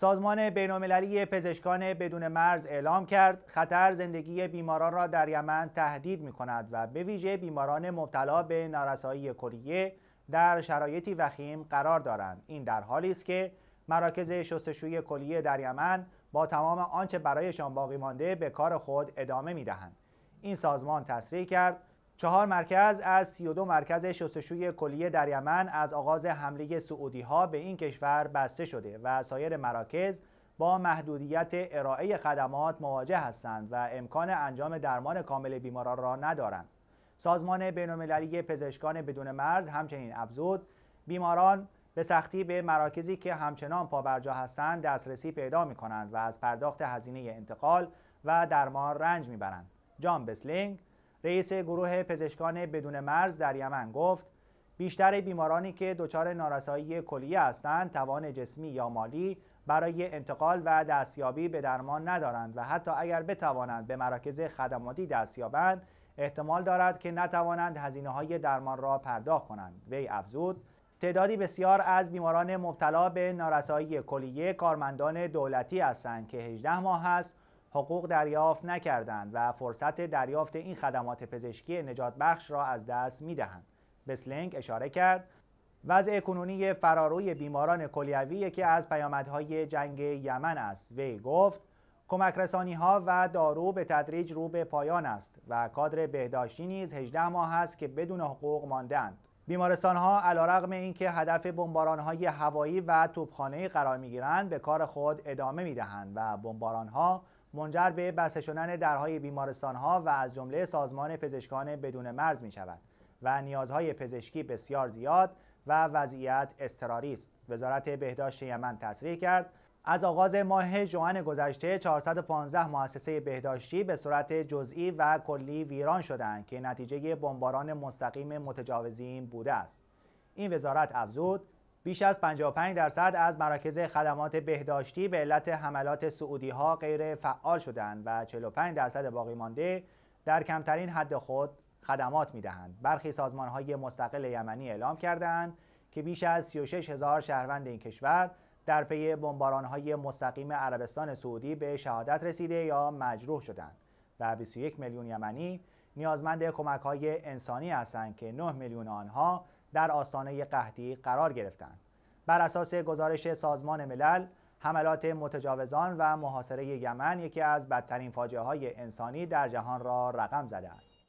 سازمان بین‌المللی پزشکان بدون مرز اعلام کرد خطر زندگی بیماران را در یمن تهدید می کند و به ویژه بیماران مبتلا به نارسایی کلیه در شرایطی وخیم قرار دارند این در حالی است که مراکز شستشوی کلیه در یمن با تمام آنچه برایشان باقی مانده به کار خود ادامه می دهند این سازمان تصریح کرد چهار مرکز از 32 مرکز شستشوی کلیه در یمن از آغاز حمله سعودی ها به این کشور بسته شده و سایر مراکز با محدودیت ارائه خدمات مواجه هستند و امکان انجام درمان کامل بیماران را ندارند. سازمان بین‌المللی پزشکان بدون مرز همچنین افزود بیماران به سختی به مراکزی که همچنان پابرجا هستند دسترسی پیدا می کنند و از پرداخت هزینه انتقال و درمان رنج برند. جان بسلینگ رئیس گروه پزشکان بدون مرز در یمن گفت بیشتر بیمارانی که دچار نارسایی کلیه هستند توان جسمی یا مالی برای انتقال و دستیابی به درمان ندارند و حتی اگر بتوانند به مراکز خدماتی دستیابند احتمال دارد که نتوانند هزینه های درمان را پرداخت کنند وی افزود تعدادی بسیار از بیماران مبتلا به نارسایی کلیه کارمندان دولتی هستند که 18 ماه است حقوق دریافت نکردند و فرصت دریافت این خدمات پزشکی نجات بخش را از دست می دهند. بسلینگ اشاره کرد وضع کنونی فراروی بیماران کلیوی که از پیامدهای جنگ یمن است وی گفت کمک رسانی ها و دارو به تدریج رو به پایان است و کادر بهداشتی نیز 18 ماه است که بدون حقوق ماندند بیمارستان ها این اینکه هدف بمباران های هوایی و توپخانه قرار می گیرند به کار خود ادامه می دهند و بمباران ها منجر به بسته شدن درهای بیمارستان ها و از جمله سازمان پزشکان بدون مرز می شود و نیازهای پزشکی بسیار زیاد و وضعیت اضطراری است وزارت بهداشت یمن تصریح کرد از آغاز ماه جوان گذشته 415 مؤسسه بهداشتی به صورت جزئی و کلی ویران شدند که نتیجه بمباران مستقیم متجاوزین بوده است این وزارت افزود بیش از 55 درصد از مراکز خدمات بهداشتی به علت حملات سعودی ها غیر فعال شدند و 45 درصد باقی مانده در کمترین حد خود خدمات می دهند. برخی سازمان های مستقل یمنی اعلام کردند که بیش از 36 هزار شهروند این کشور در پی بمباران های مستقیم عربستان سعودی به شهادت رسیده یا مجروح شدند و 21 میلیون یمنی نیازمند کمک های انسانی هستند که 9 میلیون آنها در آستانه قحطی قرار گرفتند. بر اساس گزارش سازمان ملل، حملات متجاوزان و محاصره یمن یکی از بدترین فاجعه های انسانی در جهان را رقم زده است.